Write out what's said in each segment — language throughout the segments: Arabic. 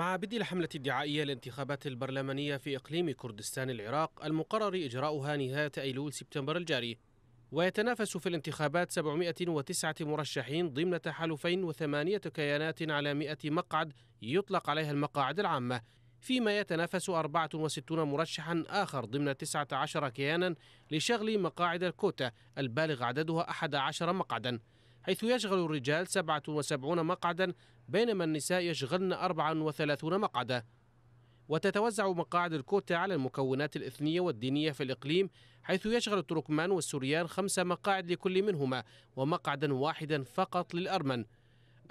مع بدء الحملة الدعائية للانتخابات البرلمانية في إقليم كردستان العراق المقرر إجراؤها نهاية أيلول سبتمبر الجاري ويتنافس في الانتخابات 709 مرشحين ضمن تحالفين وثمانية كيانات على 100 مقعد يطلق عليها المقاعد العامة فيما يتنافس 64 مرشحا آخر ضمن 19 كيانا لشغل مقاعد الكوتا البالغ عددها 11 مقعدا حيث يشغل الرجال 77 مقعدا بينما النساء يشغلن 34 مقعدا وتتوزع مقاعد الكوتا على المكونات الإثنية والدينية في الإقليم حيث يشغل التركمان والسوريان خمس مقاعد لكل منهما ومقعدا واحدا فقط للأرمن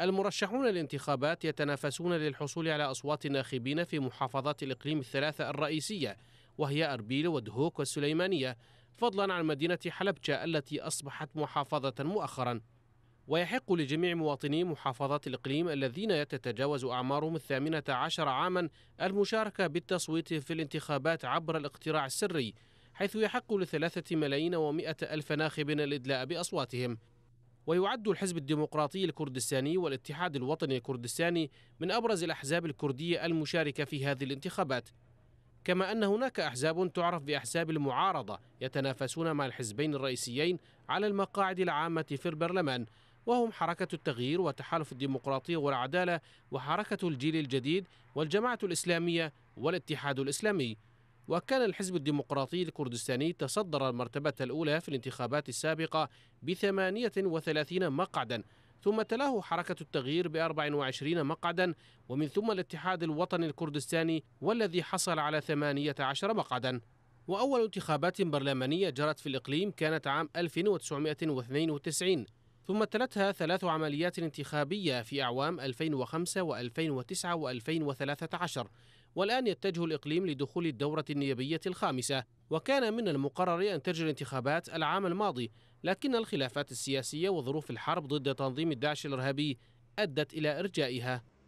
المرشحون للانتخابات يتنافسون للحصول على أصوات الناخبين في محافظات الإقليم الثلاثة الرئيسية وهي أربيل ودهوك والسليمانية فضلا عن مدينة حلبجة التي أصبحت محافظة مؤخراً ويحق لجميع مواطني محافظات الإقليم الذين تتجاوز أعمارهم الثامنة عشر عاما المشاركة بالتصويت في الانتخابات عبر الاقتراع السري حيث يحق لثلاثة ملايين ومائة ألف ناخب الإدلاء بأصواتهم ويعد الحزب الديمقراطي الكردستاني والاتحاد الوطني الكردستاني من أبرز الأحزاب الكردية المشاركة في هذه الانتخابات كما أن هناك أحزاب تعرف بأحزاب المعارضة يتنافسون مع الحزبين الرئيسيين على المقاعد العامة في البرلمان وهم حركة التغيير وتحالف الديمقراطية والعدالة وحركة الجيل الجديد والجماعة الإسلامية والاتحاد الإسلامي وكان الحزب الديمقراطي الكردستاني تصدر المرتبة الأولى في الانتخابات السابقة بثمانية وثلاثين مقعدا ثم تلاه حركة التغيير بأربع وعشرين مقعدا ومن ثم الاتحاد الوطني الكردستاني والذي حصل على ثمانية عشر مقعدا وأول انتخابات برلمانية جرت في الإقليم كانت عام 1992 ثم تلتها ثلاث عمليات انتخابية في أعوام 2005 و2009 و2013 والآن يتجه الإقليم لدخول الدورة النيابية الخامسة وكان من المقرر أن تجري الانتخابات العام الماضي لكن الخلافات السياسية وظروف الحرب ضد تنظيم الداعش الإرهابي أدت إلى إرجائها